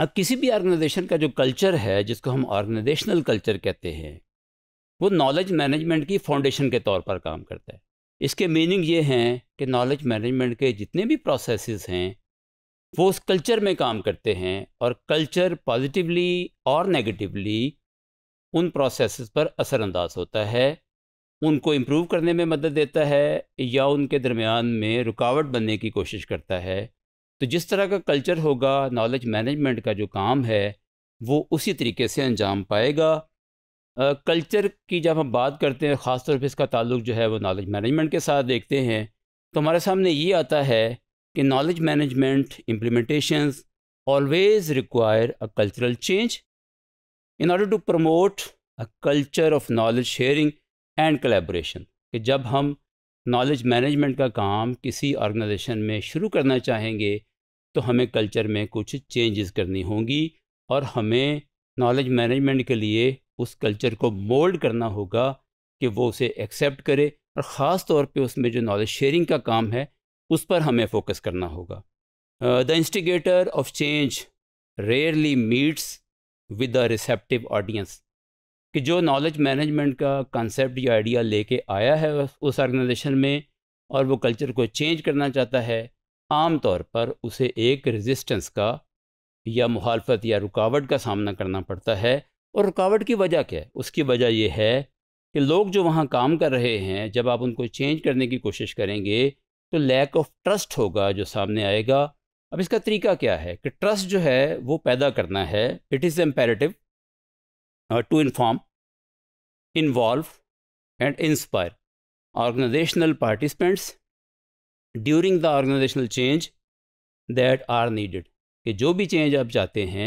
अब किसी भी ऑर्गेनाइजेशन का जो कल्चर है जिसको हम ऑर्गेनाइजेशनल कल्चर कहते हैं वो नॉलेज मैनेजमेंट की फाउंडेशन के तौर पर काम करता है इसके मीनिंग ये हैं कि नॉलेज मैनेजमेंट के जितने भी प्रोसेस हैं वो उस कल्चर में काम करते हैं और कल्चर पॉजिटिवली और नेगेटिवली उन प्रोसेस पर असरअंदाज होता है उनको इम्प्रूव करने में मदद देता है या उनके दरमियान में रुकावट बनने की कोशिश करता है तो जिस तरह का कल्चर होगा नॉलेज मैनेजमेंट का जो काम है वो उसी तरीके से अंजाम पाएगा कल्चर की जब हम बात करते हैं ख़ासतौर पर इसका ताल्लुक जो है वो नॉलेज मैनेजमेंट के साथ देखते हैं तो हमारे सामने ये आता है कि knowledge management implementation always require a cultural change in order to promote a culture of knowledge sharing and collaboration कि जब हम नॉलेज मैनेजमेंट का काम किसी ऑर्गेनाइजेशन में शुरू करना चाहेंगे तो हमें कल्चर में कुछ चेंजेस करनी होंगी और हमें नॉलेज मैनेजमेंट के लिए उस कल्चर को मोल्ड करना होगा कि वो उसे एक्सेप्ट करे और ख़ास तौर पे उसमें जो नॉलेज शेयरिंग का काम है उस पर हमें फोकस करना होगा the instigator of change rarely meets with the receptive audience कि जो नॉलेज मैनेजमेंट का कंसेप्ट या आइडिया लेके आया है उस ऑर्गेनाइजेशन में और वो कल्चर को चेंज करना चाहता है आम तौर पर उसे एक रेजिस्टेंस का या मुखालफत या रुकावट का सामना करना पड़ता है और रुकावट की वजह क्या है उसकी वजह यह है कि लोग जो वहाँ काम कर रहे हैं जब आप उनको चेंज करने की कोशिश करेंगे तो लैक ऑफ ट्रस्ट होगा जो सामने आएगा अब इसका तरीका क्या है कि ट्रस्ट जो है वो पैदा करना है it is imperative to uh, inform, involve and inspire organizational participants during the organizational change that are needed कि जो भी चेंज आप चाहते हैं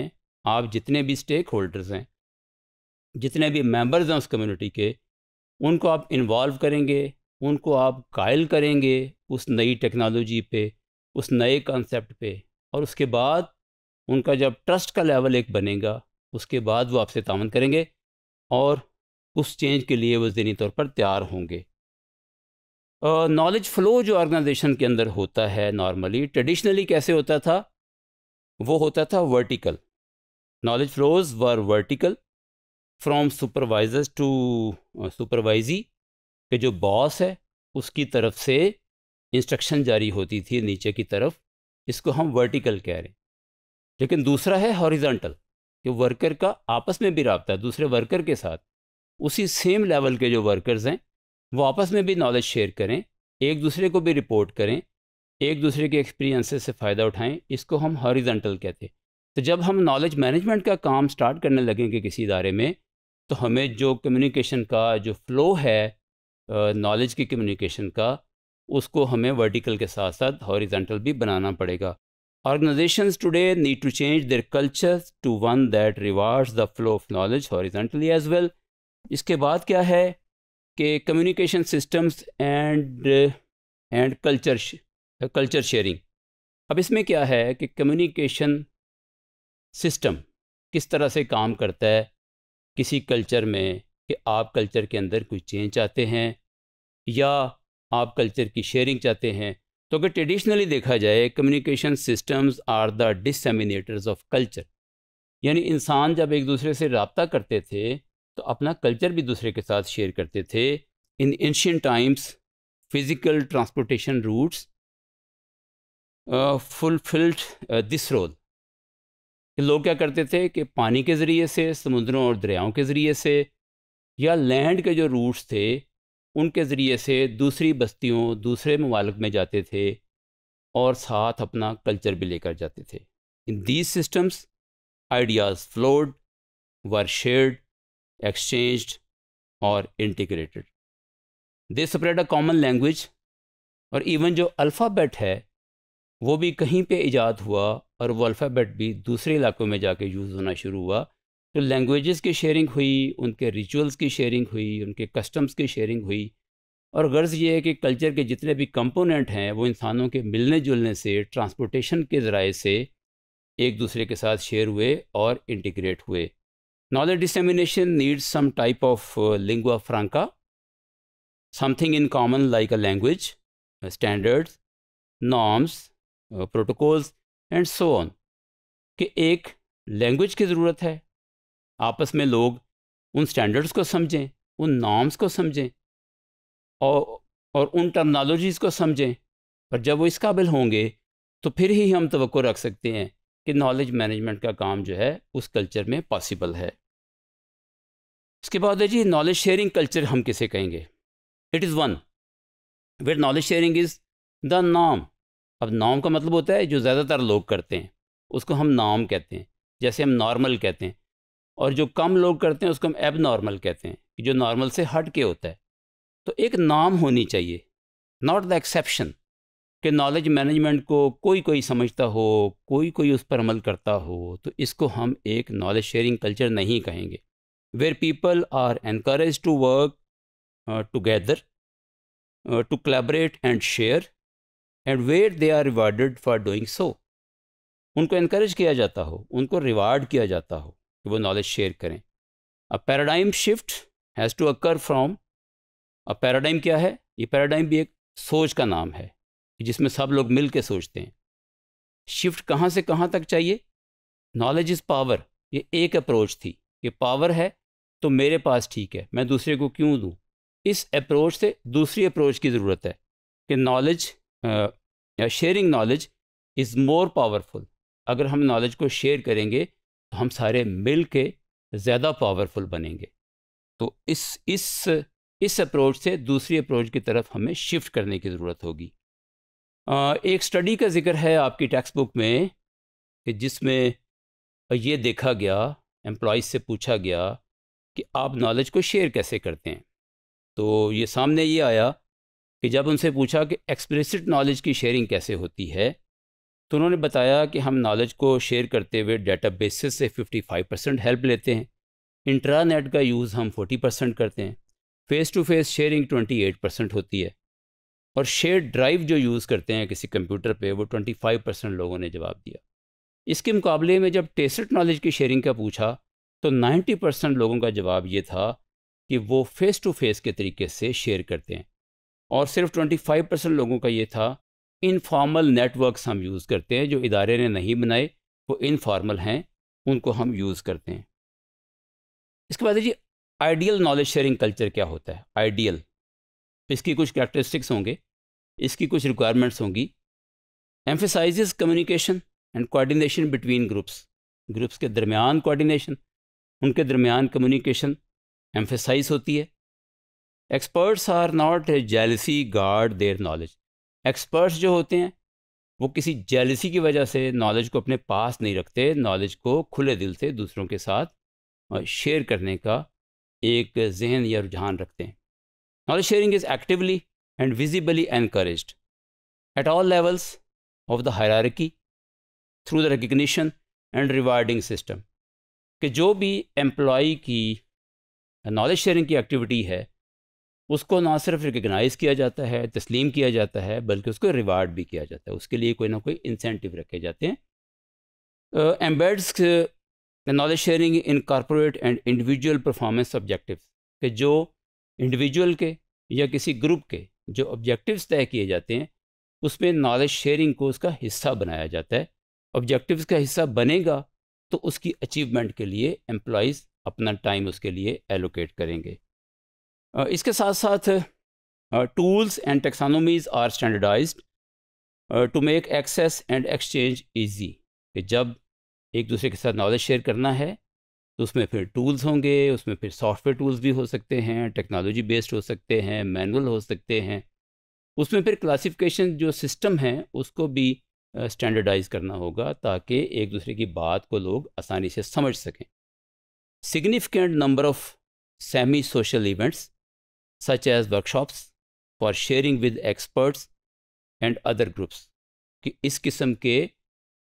आप जितने भी स्टेक होल्डर्स हैं जितने भी मेंबर्स हैं उस कम्युनिटी के उनको आप इन्वॉल्व करेंगे उनको आप कायल करेंगे उस नई टेक्नोलॉजी पे उस नए कॉन्सेप्ट पे और उसके बाद उनका जब ट्रस्ट का लेवल एक बनेगा उसके बाद वो आपसे तावन करेंगे और उस चेंज के लिए वो ज़हनी तौर पर तैयार होंगे नॉलेज फ़्लो जो ऑर्गेनाइजेशन के अंदर होता है नॉर्मली ट्रेडिशनली कैसे होता था वो होता था vertical knowledge flows were vertical from supervisors to supervisee के जो बॉस है उसकी तरफ से इंस्ट्रक्शन जारी होती थी नीचे की तरफ इसको हम वर्टिकल कह रहे हैं लेकिन दूसरा है हॉरिजॉन्टल कि वर्कर का आपस में भी रबता है दूसरे वर्कर के साथ उसी सेम लेवल के जो वर्कर्स हैं वो आपस में भी नॉलेज शेयर करें एक दूसरे को भी रिपोर्ट करें एक दूसरे के एक्सपीरियंसेस से फ़ायदा उठाएं इसको हम हॉरिजेंटल कहते हैं तो जब हम नॉलेज मैनेजमेंट का काम स्टार्ट करने लगेंगे किसी इदारे में तो हमें जो कम्युनिकेशन का जो फ्लो है नॉलेज की कम्युनिकेशन का उसको हमें वर्टिकल के साथ साथ हॉरिजेंटल भी बनाना पड़ेगा Organizations today need to change their cultures to one that rewards the flow of knowledge horizontally as well. इसके बाद क्या है कि communication systems and and culture culture sharing अब इसमें क्या है कि कम्युनिकेशन सिस्टम किस तरह से काम करता है किसी कल्चर में कि आप कल्चर के अंदर कुछ चेंज चाहते हैं या आप कल्चर की शेयरिंग चाहते हैं तो अगर ट्रेडिशनली देखा जाए communication systems are the disseminators of culture यानी इंसान जब एक दूसरे से रबता करते थे तो अपना कल्चर भी दूसरे के साथ शेयर करते थे in ancient times physical transportation routes fulfilled this role लोग क्या करते थे कि पानी के ज़रिए से समुद्रों और दरियाओं के ज़रिए से या लैंड के जो रूट्स थे उनके ज़रिए से दूसरी बस्तियों दूसरे ममालक में जाते थे और साथ अपना कल्चर भी लेकर जाते थे in these systems ideas flowed were shared exchanged और integrated they spread a common language और इवन जो अल्फ़ाबेट है वो भी कहीं पे इजाद हुआ और वो अल्फ़ाबेट भी दूसरे इलाकों में जाके यूज़ होना शुरू हुआ तो लैंग्वेजेस की शेयरिंग हुई उनके रिचुअल्स की शेयरिंग हुई उनके कस्टम्स की शेयरिंग हुई और गर्ज़ ये है कि कल्चर के जितने भी कंपोनेंट हैं वो इंसानों के मिलने जुलने से ट्रांसपोर्टेशन के ज़राए से एक दूसरे के साथ शेयर हुए और इंटीग्रेट हुए knowledge dissemination needs some type of lingua franca something in common like a language standards norms protocols and so on कि एक लैंग्वेज की ज़रूरत है आपस में लोग उन स्टैंडर्ड्स को समझें उन नॉर्म्स को समझें और और उन टर्मनोलॉजीज़ को समझें पर जब वो इस काबिल होंगे तो फिर ही हम तो रख सकते हैं कि नॉलेज मैनेजमेंट का काम जो है उस कल्चर में पॉसिबल है उसके बाद है जी नॉलेज शेयरिंग कल्चर हम किसे कहेंगे it is one where knowledge sharing is the नाम अब नाम का मतलब होता है जो ज़्यादातर लोग करते हैं उसको हम नाम कहते हैं जैसे हम नॉर्मल कहते हैं और जो कम लोग करते हैं उसको हम एब नॉर्मल कहते हैं कि जो नॉर्मल से हट के होता है तो एक नाम होनी चाहिए नॉट द एक्सेप्शन कि नॉलेज मैनेजमेंट को कोई कोई समझता हो कोई कोई उस पर अमल करता हो तो इसको हम एक नॉलेज शेयरिंग कल्चर नहीं कहेंगे where people are encourage to work together to collaborate and share and where they are rewarded for doing so उनको इनक्रेज किया जाता हो उनको रिवार्ड किया जाता हो कि वो नॉलेज शेयर करें a paradigm shift has to occur from a paradigm क्या है ये पैराडाइम भी एक सोच का नाम है जिसमें सब लोग मिल के सोचते हैं शिफ्ट कहाँ से कहाँ तक चाहिए नॉलेज इज़ पावर ये एक अप्रोच थी कि पावर है तो मेरे पास ठीक है मैं दूसरे को क्यों दूँ इस अप्रोच से दूसरी अप्रोच की ज़रूरत है कि knowledge sharing knowledge is more powerful अगर हम नॉलेज को शेयर करेंगे हम सारे मिल के ज़्यादा पावरफुल बनेंगे तो इस इस इस अप्रोच से दूसरी अप्रोच की तरफ हमें शिफ्ट करने की ज़रूरत होगी एक स्टडी का जिक्र है आपकी टेक्स्ट बुक में कि जिसमें ये देखा गया एम्प्लॉयज़ से पूछा गया कि आप नॉलेज को शेयर कैसे करते हैं तो ये सामने ये आया कि जब उनसे पूछा कि एक्सप्लिसिट नॉलेज की शेयरिंग कैसे होती है तो उन्होंने बताया कि हम नॉलेज को शेयर करते हुए डाटा बेसिस से 55 परसेंट हेल्प लेते हैं इंट्रानेट का यूज़ हम 40 परसेंट करते हैं face to face sharing 28 percent होती है और शेयर ड्राइव जो यूज़ करते हैं किसी कंप्यूटर पे वो 25 परसेंट लोगों ने जवाब दिया इसके मुकाबले में जब टेसट नॉलेज की शेयरिंग का पूछा तो नाइन्टी परसेंट लोगों का जवाब ये था कि वो फ़ेस टू फेस के तरीके से शेयर करते हैं और सिर्फ ट्वेंटी परसेंट लोगों का ये था इनफॉर्मल नेटवर्क्स हम यूज़ करते हैं जो इदारे ने नहीं बनाए वो इनफॉर्मल हैं उनको हम यूज़ करते हैं इसके बाद जी आइडियल नॉलेज शेयरिंग कल्चर क्या होता है आइडियल इसकी कुछ करेक्टरिस्टिक्स होंगे इसकी कुछ रिक्वायरमेंट्स होंगी emphasize communication and coordination between groups groups के दरमियान कोऑर्डिनेशन उनके दरमियान कम्युनिकेशन एम्फेसाइज होती है experts are not jealously guard their knowledge experts जो होते हैं वो किसी जेलसी की वजह से नॉलेज को अपने पास नहीं रखते नॉलेज को खुले दिल से दूसरों के साथ शेयर करने का एक जहन या रुझान रखते हैं knowledge sharing is actively and visibly encourage at all levels of the hierarchy through the recognition and rewarding system कि जो भी एम्प्लॉ की नॉलेज शेयरिंग की एक्टिविटी है उसको ना सिर्फ रिकगनाइज़ किया जाता है तस्लीम किया जाता है बल्कि उसको रिवार्ड भी किया जाता है उसके लिए कोई ना कोई इंसेंटिव रखे जाते हैं embeds knowledge sharing in corporate and individual performance objective के जो इंडिविजुअल के या किसी ग्रुप के जो ऑब्जेक्टिव्स तय किए जाते हैं उसमें नॉलेज शेयरिंग को उसका हिस्सा बनाया जाता है ऑब्जेक्टिव्स का हिस्सा बनेगा तो उसकी अचीवमेंट के लिए एम्प्लॉज़ अपना टाइम उसके लिए एलोकेट करेंगे Uh, इसके साथ साथ tools and taxonomies are standardize to make access and exchange easy कि जब एक दूसरे के साथ नॉलेज शेयर करना है तो उसमें फिर टूल्स होंगे उसमें फिर सॉफ्टवेयर टूल्स भी हो सकते हैं टेक्नोलॉजी बेस्ड हो सकते हैं मैनुअल हो सकते हैं उसमें फिर क्लासिफिकेशन जो सिस्टम है उसको भी स्टैंडर्डाइज uh, करना होगा ताकि एक दूसरे की बात को लोग आसानी से समझ सकें significant number of semi social events such as workshops for sharing with experts and other groups कि इस किस्म के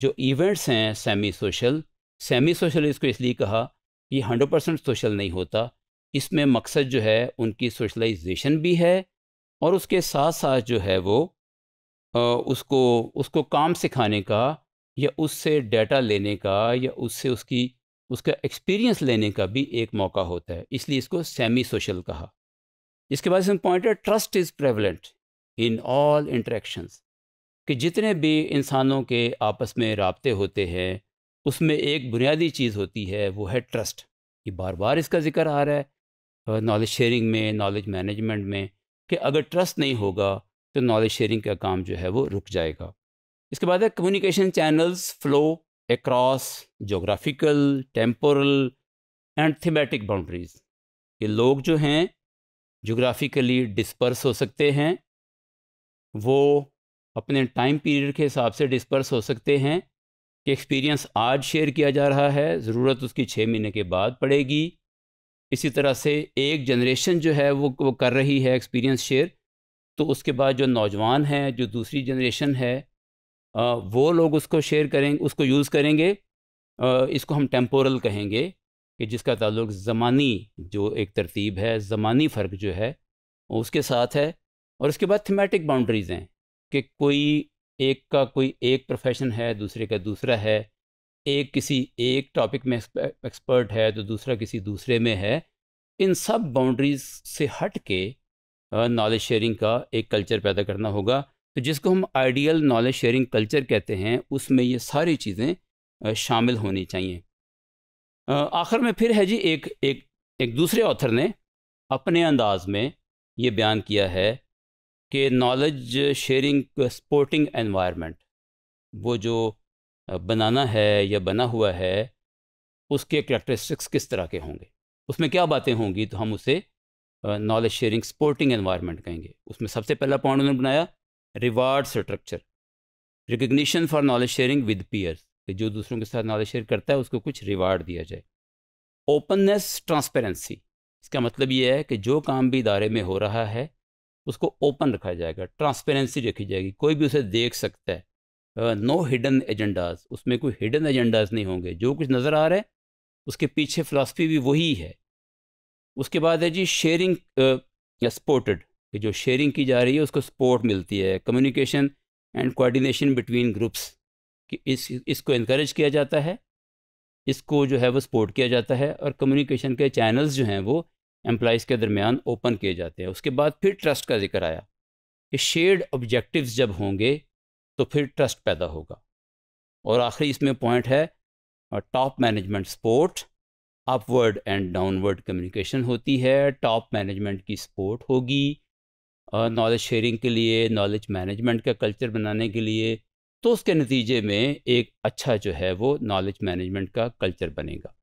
जो इवेंट्स हैं सेमी सोशल सेमी सोशल इसको इसलिए कहा ये हंड्रेड परसेंट सोशल नहीं होता इसमें मकसद जो है उनकी सोशलाइजेशन भी है और उसके साथ साथ जो है वो उसको उसको काम सिखाने का या उससे डाटा लेने का या उससे उसकी उसका एक्सपीरियंस लेने का भी एक मौका होता है इसलिए इसको सेमी सोशल कहा इसके बाद इसमें पॉइंट है trust is prevalent in all interactions कि जितने भी इंसानों के आपस में रबते होते हैं उसमें एक बुनियादी चीज़ होती है वो है ट्रस्ट ये बार बार इसका जिक्र आ रहा है नॉलेज शेयरिंग में नॉलेज मैनेजमेंट में कि अगर ट्रस्ट नहीं होगा तो नॉलेज शेयरिंग का काम जो है वो रुक जाएगा इसके बाद है communication channels flow across geographical temporal and thematic boundaries ये लोग जो हैं जोग्राफिकली डिस्पर्स हो सकते हैं वो अपने टाइम पीरियड के हिसाब से डिस्पर्स हो सकते हैं कि एक्सपीरियंस आज शेयर किया जा रहा है ज़रूरत उसकी छः महीने के बाद पड़ेगी इसी तरह से एक जनरेशन जो है वो वो कर रही है एक्सपीरियंस शेयर तो उसके बाद जो नौजवान हैं जो दूसरी जनरेशन है वो लोग उसको शेयर करेंगे उसको यूज़ करेंगे इसको हम टेम्पोरल कहेंगे कि जिसका ताल्लुक ज़मानी जो एक तरतीब है ज़मानी फ़र्क जो है उसके साथ है और उसके बाद थीमेटिक बाउंड्रीज़ हैं कि कोई एक का कोई एक प्रोफेशन है दूसरे का दूसरा है एक किसी एक टॉपिक में एक्सपर्ट है तो दूसरा किसी दूसरे में है इन सब बाउंड्रीज़ से हट के नॉलेज शेयरिंग का एक कल्चर पैदा करना होगा तो जिसको हम आइडियल नॉलेज शेयरिंग कल्चर कहते हैं उसमें ये सारी चीज़ें शामिल होनी चाहिए आखिर में फिर है जी एक एक एक दूसरे ऑथर ने अपने अंदाज में ये बयान किया है कि नॉलेज शेयरिंग स्पोर्टिंग एनवायरनमेंट वो जो बनाना है या बना हुआ है उसके करेक्टरिस्टिक्स किस तरह के होंगे उसमें क्या बातें होंगी तो हम उसे नॉलेज शेयरिंग स्पोर्टिंग एनवायरनमेंट कहेंगे उसमें सबसे पहला पॉइंट उन्होंने बनाया reward structure recognition for knowledge sharing with peers कि जो दूसरों के साथ नॉलेज शेयर करता है उसको कुछ रिवार्ड दिया जाए ओपननेस ट्रांसपेरेंसी इसका मतलब ये है कि जो काम भी इदारे में हो रहा है उसको ओपन रखा जाएगा ट्रांसपेरेंसी रखी जाएगी कोई भी उसे देख सकता है नो हिडन एजेंडाज उसमें कोई हिडन एजेंडाज नहीं होंगे जो कुछ नज़र आ रहा है उसके पीछे फ़िलासफ़ी भी वही है उसके बाद है जी शेयरिंग सपोर्टेड कि जो शेयरिंग की जा रही है उसको सपोर्ट मिलती है communication and coordination between groups कि इस इसको इनक्रेज किया जाता है इसको जो है वो सपोर्ट किया जाता है और कम्युनिकेशन के चैनल्स जो हैं वो एम्प्लॉयज़ के दरमियान ओपन किए जाते हैं उसके बाद फिर ट्रस्ट का जिक्र आया कि शेयर्ड ऑब्जेक्टिव्स जब होंगे तो फिर ट्रस्ट पैदा होगा और आखिरी इसमें पॉइंट है top management support upward and downward communication होती है टॉप मैनेजमेंट की सपोर्ट होगी नॉलेज शेयरिंग के लिए नॉलेज मैनेजमेंट का कल्चर बनाने के लिए तो उसके नतीजे में एक अच्छा जो है वो नॉलेज मैनेजमेंट का कल्चर बनेगा